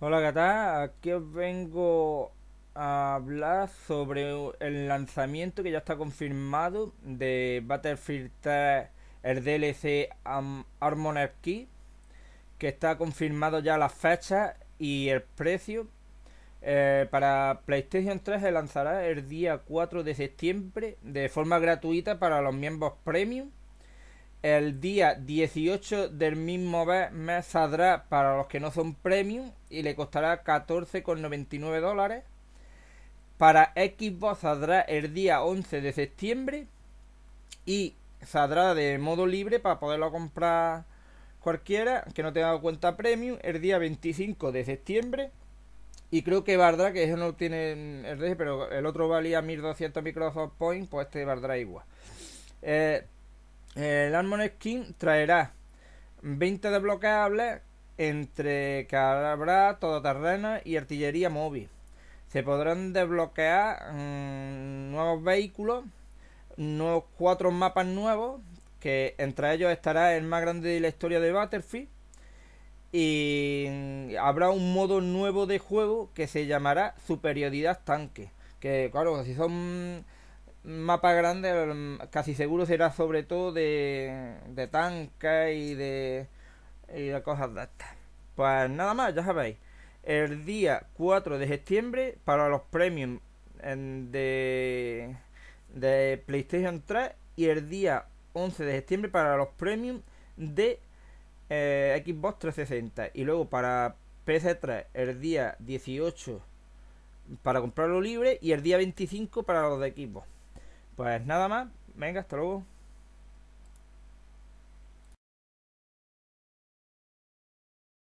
Hola tal, aquí os vengo a hablar sobre el lanzamiento que ya está confirmado de Battlefield 3, el DLC Armon Key, que está confirmado ya la fecha y el precio. Eh, para PlayStation 3 se lanzará el día 4 de septiembre de forma gratuita para los miembros premium el día 18 del mismo mes saldrá para los que no son premium y le costará 14,99 dólares. Para Xbox saldrá el día 11 de septiembre y saldrá de modo libre para poderlo comprar cualquiera que no tenga cuenta premium el día 25 de septiembre. Y creo que valdrá, que eso no tiene el pero el otro valía 1200 Microsoft Points, pues este valdrá igual. Eh, el Armor Skin traerá 20 desbloqueables entre que habrá todoterreno y artillería móvil. Se podrán desbloquear mm, nuevos vehículos, nuevos cuatro mapas nuevos, que entre ellos estará el más grande de la historia de Battlefield. Y mm, habrá un modo nuevo de juego que se llamará Superioridad Tanque. Que claro, si son mapa grande mm, casi seguro será sobre todo de, de y de, y cosas de estas. Pues nada más, ya sabéis. El día 4 de septiembre para los premium de, de PlayStation 3 y el día 11 de septiembre para los premium de eh, Xbox 360 y luego para pc 3 el día 18 para comprarlo libre y el día 25 para los de Xbox. Pues nada más, venga, hasta luego.